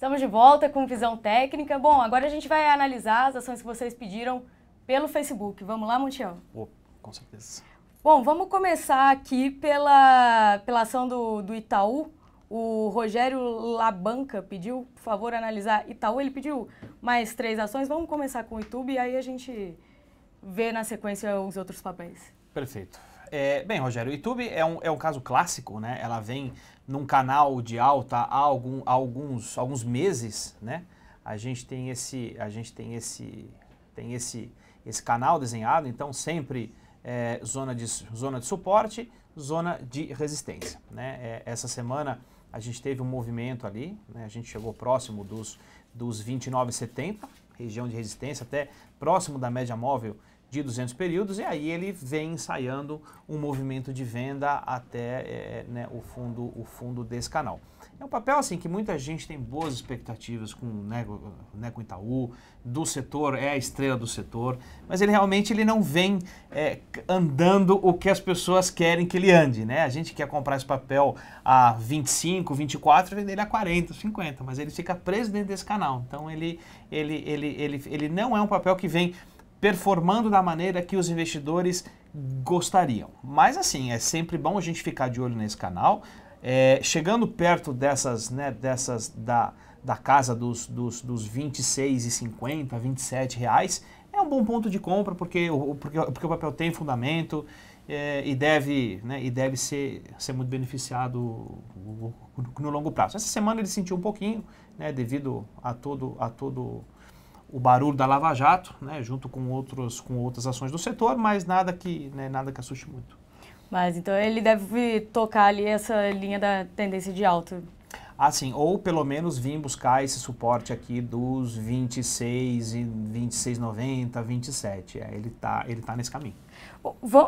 Estamos de volta com visão técnica. Bom, agora a gente vai analisar as ações que vocês pediram pelo Facebook. Vamos lá, Montiel? Oh, com certeza. Bom, vamos começar aqui pela, pela ação do, do Itaú. O Rogério Labanca pediu, por favor, analisar Itaú. Ele pediu mais três ações. Vamos começar com o YouTube e aí a gente vê na sequência os outros papéis. Perfeito. É, bem, Rogério, o YouTube é um, é um caso clássico, né? Ela vem num canal de alta há, algum, há alguns, alguns meses, né? A gente tem esse, a gente tem esse, tem esse, esse canal desenhado, então sempre é, zona, de, zona de suporte, zona de resistência. Né? É, essa semana a gente teve um movimento ali, né? a gente chegou próximo dos, dos 29,70, região de resistência, até próximo da média móvel de 200 períodos, e aí ele vem ensaiando um movimento de venda até é, né, o, fundo, o fundo desse canal. É um papel assim que muita gente tem boas expectativas com né, né, com Itaú, do setor, é a estrela do setor, mas ele realmente ele não vem é, andando o que as pessoas querem que ele ande. Né? A gente quer comprar esse papel a 25, 24 e vender ele a 40, 50, mas ele fica preso dentro desse canal. Então ele, ele, ele, ele, ele não é um papel que vem performando da maneira que os investidores gostariam. Mas assim, é sempre bom a gente ficar de olho nesse canal. É, chegando perto dessas, né, dessas da, da casa dos, dos, dos 26,50, 27 reais, é um bom ponto de compra porque, porque, porque o papel tem fundamento é, e deve, né, e deve ser, ser muito beneficiado no longo prazo. Essa semana ele sentiu um pouquinho, né, devido a todo, a todo o barulho da Lava Jato, né, junto com, outros, com outras ações do setor, mas nada que, né, nada que assuste muito. Mas então ele deve tocar ali essa linha da tendência de alta. Assim, ou pelo menos vir buscar esse suporte aqui dos 26 e 26,90, 27. É, ele tá, ele tá nesse caminho.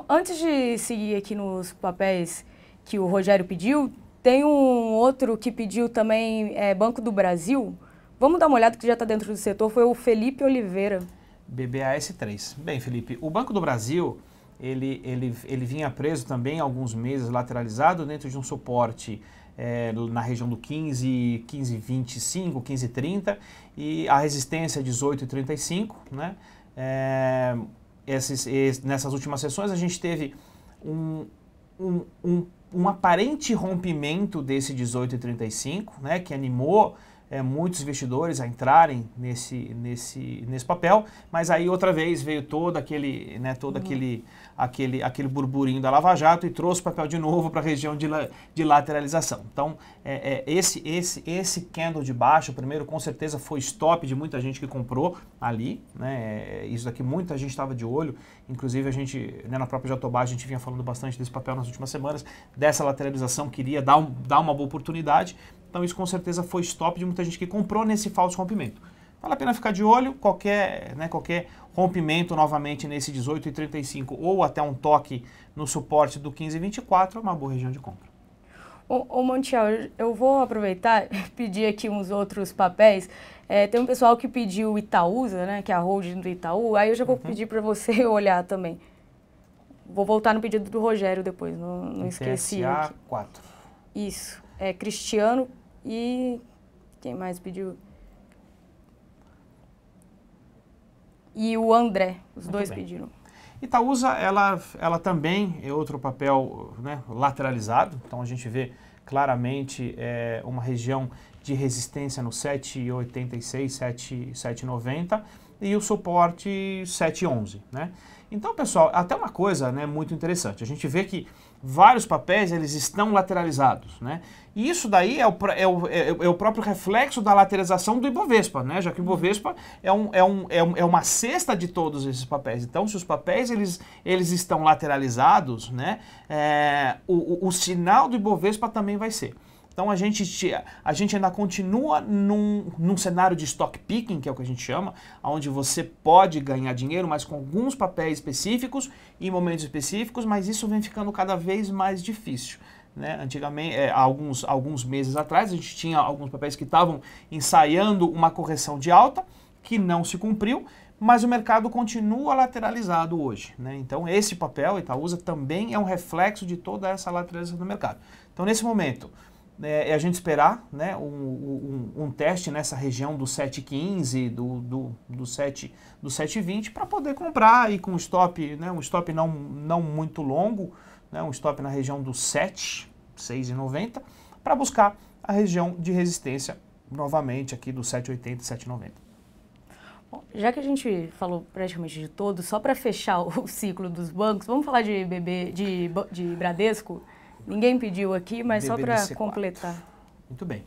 antes de seguir aqui nos papéis que o Rogério pediu, tem um outro que pediu também é, Banco do Brasil. Vamos dar uma olhada que já está dentro do setor, foi o Felipe Oliveira. BBAS3. Bem, Felipe, o Banco do Brasil, ele, ele, ele vinha preso também alguns meses, lateralizado dentro de um suporte é, na região do 15, 15, 25, 15, 30 e a resistência 18 é 35, né? É, esses, esses, nessas últimas sessões a gente teve um, um, um, um aparente rompimento desse 18 35, né? Que animou é, muitos investidores a entrarem nesse, nesse, nesse papel, mas aí outra vez veio todo aquele, né, todo uhum. aquele, aquele, aquele burburinho da Lava Jato e trouxe o papel de novo para a região de, de lateralização. Então, é, é, esse, esse, esse candle de baixo, primeiro, com certeza foi stop de muita gente que comprou ali, né, é, isso daqui muita gente estava de olho, inclusive a gente, né, na própria Jatobá, a gente vinha falando bastante desse papel nas últimas semanas, dessa lateralização, queria dar, um, dar uma boa oportunidade, então isso com certeza foi stop de muita gente que comprou nesse falso rompimento. Vale a pena ficar de olho, qualquer, né, qualquer rompimento novamente nesse 18,35 e ou até um toque no suporte do 15,24 e é uma boa região de compra. Ô, Montiel, eu vou aproveitar e pedir aqui uns outros papéis. É, tem um pessoal que pediu Itaúsa, né, que é a holding do Itaú, aí eu já vou uhum. pedir para você olhar também. Vou voltar no pedido do Rogério depois, não, não esqueci. TSA 4. Isso, é Cristiano e quem mais pediu? E o André, os Muito dois bem. pediram. Itaúsa, ela, ela também é outro papel né, lateralizado, então a gente vê claramente é, uma região de resistência no 7,86, 7,90 e o suporte 7,11, né? Então, pessoal, até uma coisa né, muito interessante, a gente vê que vários papéis eles estão lateralizados, né? E isso daí é o, é o, é, é, o, próprio reflexo da lateralização do Ibovespa, né? Já que o Ibovespa é, um, é, um, é, um, é uma cesta de todos esses papéis. Então, se os papéis eles, eles estão lateralizados, né? É, o, o, o sinal do Ibovespa também vai ser. Então a gente, a gente ainda continua num, num cenário de stock picking, que é o que a gente chama, onde você pode ganhar dinheiro, mas com alguns papéis específicos, em momentos específicos, mas isso vem ficando cada vez mais difícil. Né? Antigamente, é, alguns, alguns meses atrás, a gente tinha alguns papéis que estavam ensaiando uma correção de alta, que não se cumpriu, mas o mercado continua lateralizado hoje. Né? Então, esse papel, Itaúsa, também é um reflexo de toda essa lateralização do mercado. Então, nesse momento, é, é a gente esperar né, um, um, um, teste nessa região do 7,15, do, do, do, 7, do 7,20 para poder comprar e com stop, né, um stop não, não muito longo, né, um stop na região do 7, 6,90, para buscar a região de resistência novamente aqui do 7,80, 7,90. Bom, já que a gente falou praticamente de todo, só para fechar o ciclo dos bancos, vamos falar de BB, de, de Bradesco? Ninguém pediu aqui, mas só para completar. Muito bem.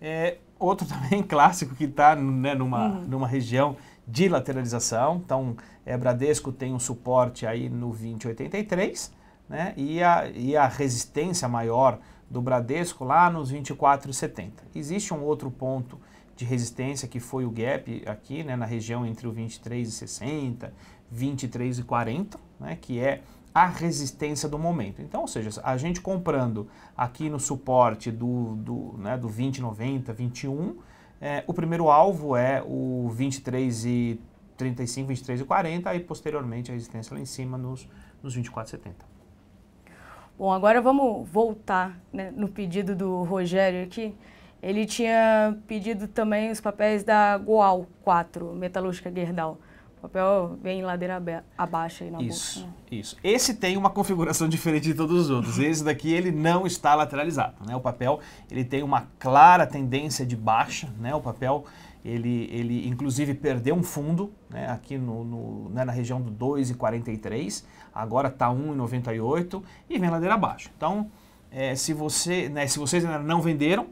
É, outro também clássico que está né, numa, uhum. numa região de lateralização. Então, é, Bradesco tem um suporte aí no 2083, né? E a, e a resistência maior do Bradesco lá nos 24,70. Existe um outro ponto de resistência que foi o gap aqui, né, na região entre o 23 e 60, 23 e 40, né, que é a resistência do momento. Então, ou seja, a gente comprando aqui no suporte do, do, né, do 20, 90, 21, é, o primeiro alvo é o 23 e 35, 23 e 40, e posteriormente a resistência lá em cima nos, nos 24, 70. Bom, agora vamos voltar né, no pedido do Rogério aqui. Ele tinha pedido também os papéis da Goal 4, Metalúrgica Gerdau papel vem ladeira abaixo aí na isso, boca. Né? Isso. Esse tem uma configuração diferente de todos os outros. Esse daqui ele não está lateralizado, né? O papel ele tem uma clara tendência de baixa, né? O papel ele, ele inclusive perdeu um fundo né, aqui no, no né, na região do 2,43, agora está 1,98 e vem ladeira abaixo. Então, é, se, você, né, se vocês ainda não venderam,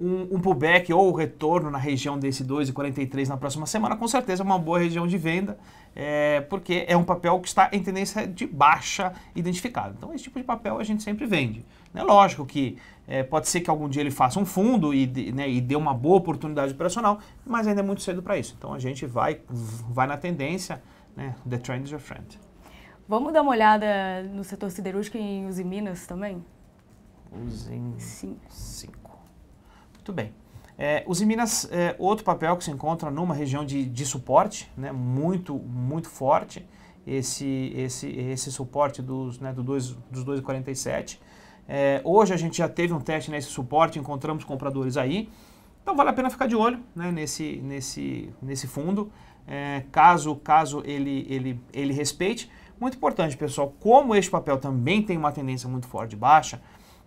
um, um pullback ou retorno na região desse 2,43 na próxima semana, com certeza é uma boa região de venda, é, porque é um papel que está em tendência de baixa identificada Então, esse tipo de papel a gente sempre vende. É lógico que é, pode ser que algum dia ele faça um fundo e, de, né, e dê uma boa oportunidade operacional, mas ainda é muito cedo para isso. Então, a gente vai, vai na tendência, né, the trend is your friend. Vamos dar uma olhada no setor siderúrgico em Usiminas também? Usiminas Sim. Sim. Muito bem. É, Minas, é, outro papel que se encontra numa região de, de suporte, né, muito, muito forte, esse, esse, esse suporte dos, né, do dois, dos 2,47. É, hoje a gente já teve um teste nesse suporte, encontramos compradores aí, então vale a pena ficar de olho né, nesse, nesse, nesse fundo, é, caso, caso ele, ele, ele respeite. Muito importante, pessoal, como este papel também tem uma tendência muito forte de baixa,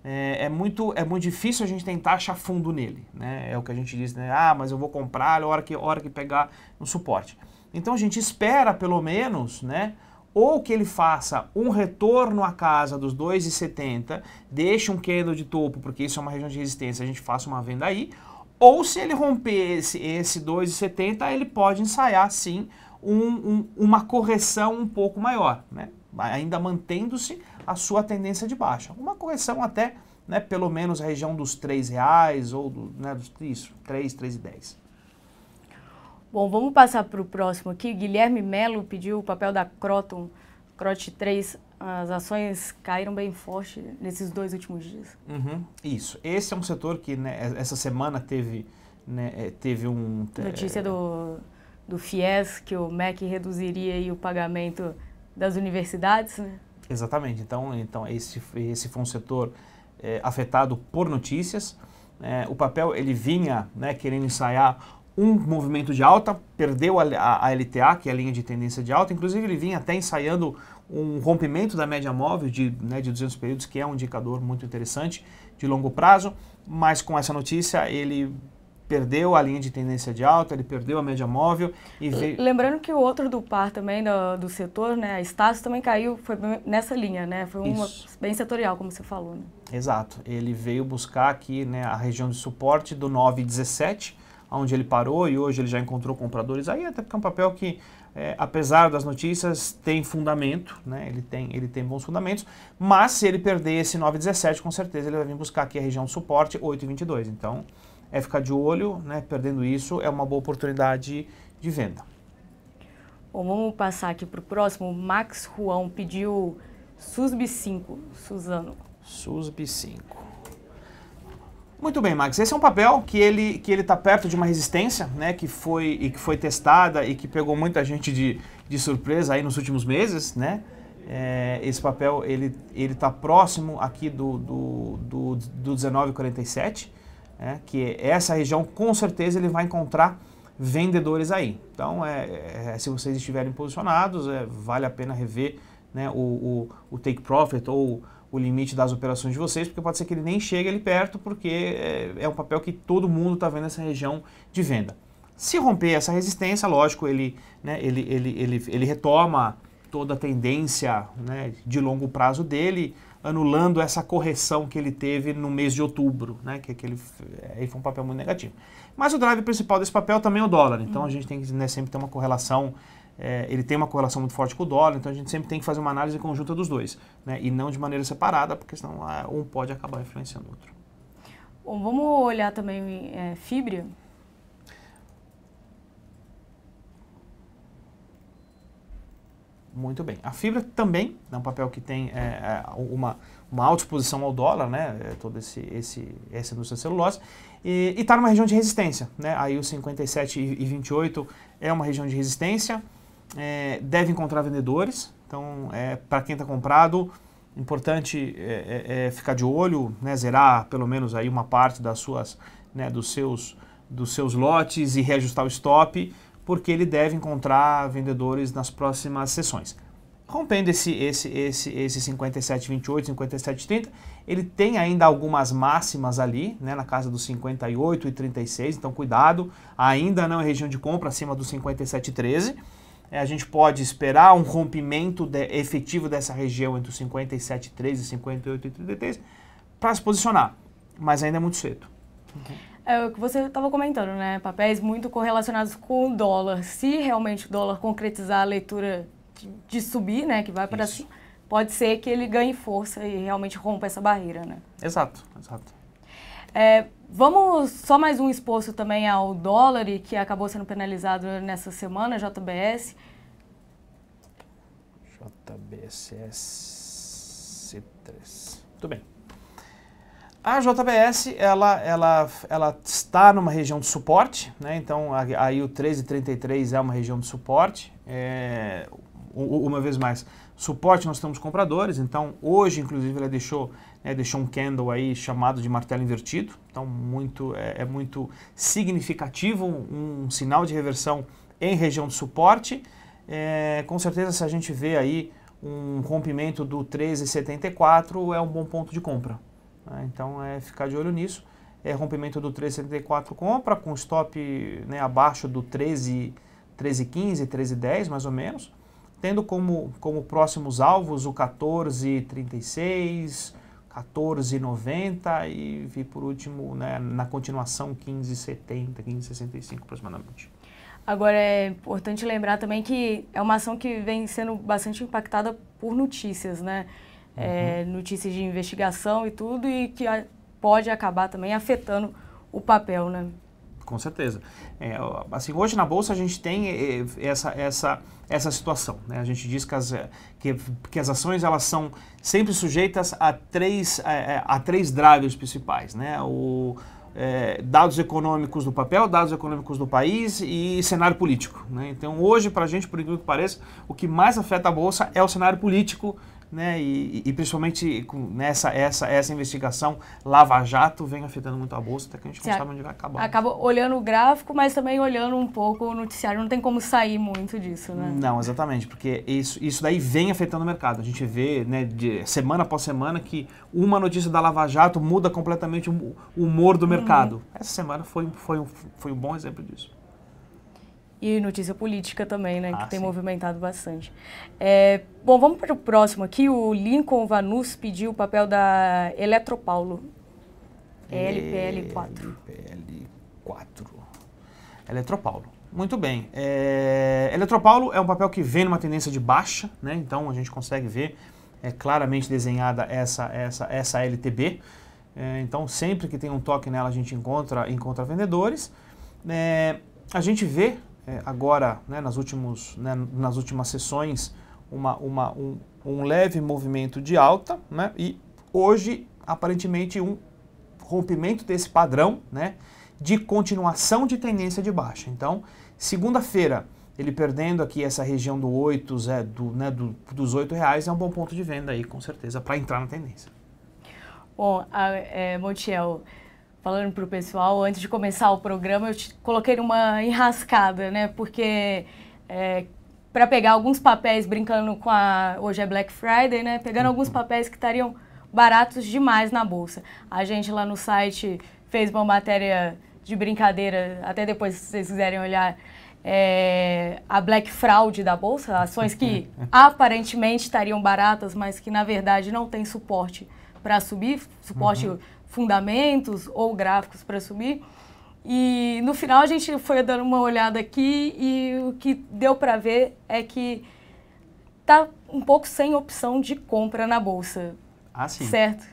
é, é, muito, é muito difícil a gente tentar achar fundo nele. Né? É o que a gente diz, né? ah, mas eu vou comprar a hora que, hora que pegar no suporte. Então a gente espera pelo menos, né? ou que ele faça um retorno à casa dos 2,70, deixe um candle de topo, porque isso é uma região de resistência, a gente faça uma venda aí, ou se ele romper esse, esse 2,70, ele pode ensaiar sim um, um, uma correção um pouco maior, né? ainda mantendo-se a sua tendência de baixa. Uma correção até, né, pelo menos a região dos R$ reais ou do, né, dos isso, 3, 3 e 10. Bom, vamos passar para o próximo aqui. Guilherme Melo pediu o papel da Croton, Crot 3. As ações caíram bem forte nesses dois últimos dias. Uhum, isso. Esse é um setor que né, é, essa semana teve, né, é, teve um... É, Notícia do, do FIES que o MEC reduziria o pagamento das universidades, né? Exatamente. Então, então esse, esse foi um setor é, afetado por notícias. É, o papel ele vinha né, querendo ensaiar um movimento de alta, perdeu a, a, a, LTA, que é a linha de tendência de alta, inclusive ele vinha até ensaiando um rompimento da média móvel de, né, de 200 períodos, que é um indicador muito interessante de longo prazo, mas com essa notícia ele perdeu a linha de tendência de alta, ele perdeu a média móvel e veio... Lembrando que o outro do par também, do, do setor, né, a Estácio também caiu, foi nessa linha, né? Foi uma Isso. bem setorial, como você falou. Né? Exato. Ele veio buscar aqui né, a região de suporte do 9,17, onde ele parou e hoje ele já encontrou compradores aí, é até porque é um papel que, é, apesar das notícias, tem fundamento, né? ele, tem, ele tem bons fundamentos, mas se ele perder esse 9,17, com certeza ele vai vir buscar aqui a região de suporte 8,22. Então, é ficar de olho, né? Perdendo isso é uma boa oportunidade de venda. Bom, vamos passar aqui para o próximo. O Max Juan pediu SUSB 5, Suzano. SUSB 5. Muito bem, Max. Esse é um papel que ele que ele está perto de uma resistência, né? Que foi e que foi testada e que pegou muita gente de, de surpresa aí nos últimos meses, né? É, esse papel ele ele está próximo aqui do do, do, do 1947 é, que essa região com certeza ele vai encontrar vendedores aí. Então, é, é se vocês estiverem posicionados, é, vale a pena rever né, o, o, o, take profit ou o limite das operações de vocês, porque pode ser que ele nem chegue ali perto, porque é, é um papel que todo mundo está vendo essa região de venda. Se romper essa resistência, lógico, ele, né, ele, ele, ele, ele retoma toda a tendência né, de longo prazo dele, anulando essa correção que ele teve no mês de outubro, né? Que aquele é aí foi um papel muito negativo. Mas o drive principal desse papel também é o dólar. Então uhum. a gente tem que né, sempre ter uma correlação. É, ele tem uma correlação muito forte com o dólar, então a gente sempre tem que fazer uma análise conjunta dos dois, né? E não de maneira separada, porque senão ah, um pode acabar influenciando o outro. Bom, vamos olhar também é, fibra. Muito bem. A fibra também é um papel que tem é, é uma, uma alta exposição ao dólar, né? É, todo esse, esse, essa indústria celulose. E está numa região de resistência, né? Aí os 57 e 28 é uma região de resistência. É, deve encontrar vendedores. Então, é, para quem está comprado, importante é, é, é, ficar de olho, né? Zerar pelo menos aí uma parte das suas, né? Dos seus, dos seus lotes e reajustar o stop porque ele deve encontrar vendedores nas próximas sessões. Rompendo esse, esse, esse, esse 57,28, 57,30, ele tem ainda algumas máximas ali, né, na casa dos 58 e 36, então cuidado, ainda não é região de compra acima dos 57,13. É, a gente pode esperar um rompimento de, efetivo dessa região entre os 57,13 e 58,33 para se posicionar, mas ainda é muito cedo. Uhum. É o que você estava comentando, né? Papéis muito correlacionados com o dólar. Se realmente o dólar concretizar a leitura de, subir, né? Que vai para pode ser que ele ganhe força e realmente rompa essa barreira, né? Exato, exato. É, vamos só mais um exposto também ao dólar e que acabou sendo penalizado nessa semana, JBS. JBSS3. Tudo bem. A JBS ela, ela, ela está numa região de suporte, né? então aí o 1333 é uma região de suporte. É, uma vez mais, suporte nós temos compradores, então hoje inclusive ela deixou, né, deixou um candle aí chamado de martelo invertido, então muito, é, é muito significativo um, um, sinal de reversão em região de suporte. É, com certeza se a gente vê aí um rompimento do 1374 é um bom ponto de compra. Né? Então é ficar de olho nisso. É rompimento do 374 compra, com stop né, abaixo do 13,15, 13, 13,10 mais ou menos. Tendo como, como próximos alvos o 14,36, 14,90 e vi por último né, na continuação 15,70, 15,65 aproximadamente. Agora é importante lembrar também que é uma ação que vem sendo bastante impactada por notícias, né? É, uhum. é, notícias de investigação e tudo, e que a, pode acabar também afetando o papel, né? Com certeza. É, assim, hoje na Bolsa a gente tem é, é, essa, essa, essa situação. Né? A gente diz que as, que, que as ações elas são sempre sujeitas a três, a, a três drivers principais. Né? O, é, dados econômicos do papel, dados econômicos do país e cenário político. Né? Então, hoje, para a gente, por incrível que pareça, o que mais afeta a Bolsa é o cenário político né? E, e principalmente nessa né, essa essa investigação Lava Jato vem afetando muito a bolsa, até que a gente não sabe onde vai acabar. Acaba olhando o gráfico, mas também olhando um pouco o noticiário, não tem como sair muito disso, né? Não, exatamente, porque isso isso daí vem afetando o mercado. A gente vê, né, de semana após semana que uma notícia da Lava Jato muda completamente o humor do uhum. mercado. Uhum. Essa semana foi foi um, foi um bom exemplo disso e notícia política também, né, ah, que tem movimentado bastante. É, bom, vamos para o próximo aqui. O Lincoln Vanus pediu o papel da Eletropaulo. LPL4. É, LPL4. Eletropaulo. Muito bem. É, Eletropaulo é um papel que vem numa tendência de baixa, né? Então a gente consegue ver é, claramente desenhada essa, essa, essa LTB. É, então sempre que tem um toque nela a gente encontra, encontra vendedores. É, a gente vê é, agora, né, nas, últimos, né, nas últimas sessões, uma, uma, um, um leve movimento de alta, né, e hoje, aparentemente, um rompimento desse padrão, né, de continuação de tendência de baixa. Então, segunda-feira, ele perdendo aqui essa região do 8, do, né, do, dos 8 reais, é um bom ponto de venda aí, com certeza, para entrar na tendência. Bom, a, é, Montiel, falando para o pessoal, antes de começar o programa, eu te coloquei numa enrascada, né? Porque é, para pegar alguns papéis, brincando com a. Hoje é Black Friday, né? Pegando alguns uhum. papéis que estariam baratos demais na bolsa. A gente lá no site fez uma matéria de brincadeira, até depois, se vocês quiserem olhar. É, a black fraud da bolsa, ações que aparentemente estariam baratas, mas que na verdade não tem suporte para subir, suporte uhum fundamentos ou gráficos para assumir E no final a gente foi dando uma olhada aqui e o que deu para ver é que tá um pouco sem opção de compra na bolsa. Ah, sim. Certo.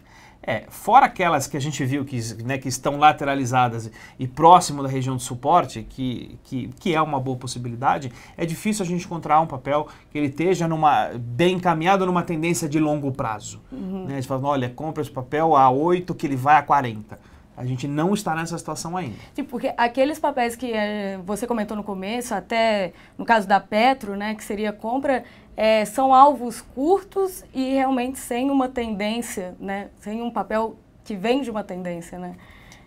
É, fora aquelas que a gente viu que, né, que estão lateralizadas e próximo da região de suporte, que, que, que, é uma boa possibilidade, é difícil a gente encontrar um papel que ele esteja numa, bem encaminhado numa tendência de longo prazo. Uhum. Né? A gente fala, olha, compra esse papel a 8 que ele vai a 40. A gente não está nessa situação ainda. Sim, porque aqueles papéis que é, você comentou no começo, até no caso da Petro, né, que seria compra é, são alvos curtos e realmente sem uma tendência, né? sem um papel que vem de uma tendência. Né?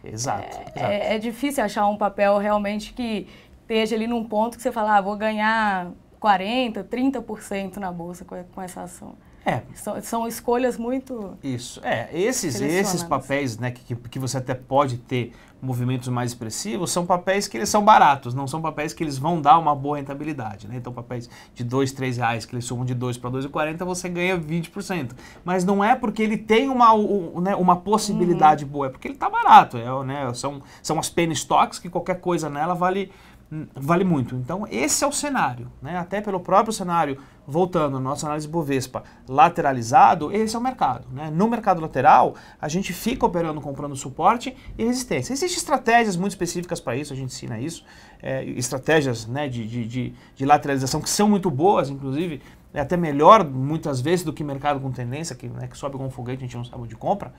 Exato. É, exato. é, é difícil achar um papel realmente que esteja ali num ponto que você fala, ah, vou ganhar 40%, 30% na bolsa com, com essa ação. É. São, são escolhas muito. Isso. É, esses, esses papéis né, que, que você até pode ter movimentos mais expressivos são papéis que eles são baratos, não são papéis que eles vão dar uma boa rentabilidade. Né? Então, papéis de dois três reais, que eles somam de dois para 2,40, você ganha 20%. Mas não é porque ele tem uma, um, né, uma possibilidade uhum. boa, é porque ele está barato. É, né, são, são as penny stocks que qualquer coisa nela vale vale muito. Então, esse é o cenário, né? até pelo próprio cenário, voltando à nossa análise Bovespa, lateralizado, esse é o mercado. Né? No mercado lateral, a gente fica operando, comprando suporte e resistência. Existem estratégias muito específicas para isso, a gente ensina isso, é, estratégias né, de, de, de, de lateralização que são muito boas, inclusive, é até melhor muitas vezes do que mercado com tendência, que, né, que sobe como foguete, a gente não sabe onde compra.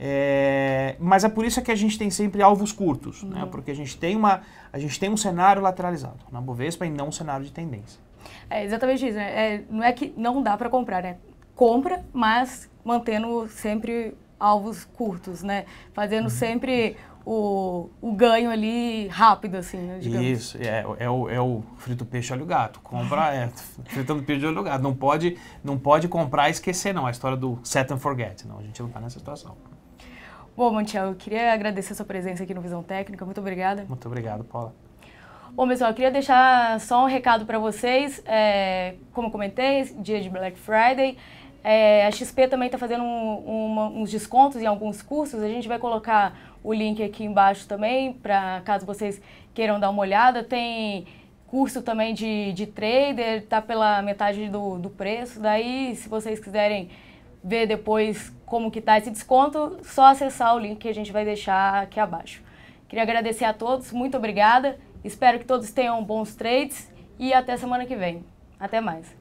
É, mas é por isso que a gente tem sempre alvos curtos, né? uhum. né? porque a gente, tem uma, a gente tem um cenário lateralizado na Bovespa e não um cenário de tendência. É exatamente isso. Né? É, não é que não dá para comprar, né? Compra, mas mantendo sempre alvos curtos, né? Fazendo uhum. sempre o, o, ganho ali rápido, assim, né, Isso, é, é, o, é o frito peixe olho gato. Compra, é, fritando peixe olho gato. Não pode, não pode comprar e esquecer, não. É a história do set and forget, não. A gente não está nessa situação. Bom, Montiel, eu queria agradecer a sua presença aqui no Visão Técnica. Muito obrigada. Muito obrigado, Paula. Bom, pessoal, eu queria deixar só um recado para vocês. É, como comentei, dia de Black Friday. É, a XP também está fazendo um, uns descontos em alguns cursos. A gente vai colocar o link aqui embaixo também, para caso vocês queiram dar uma olhada. Tem curso também de, de trader, tá pela metade do, do preço. Daí, se vocês quiserem ver depois como que tá esse desconto, só acessar o link que a gente vai deixar aqui abaixo. Queria agradecer a todos, muito obrigada. Espero que todos tenham bons trades e até semana que vem. Até mais.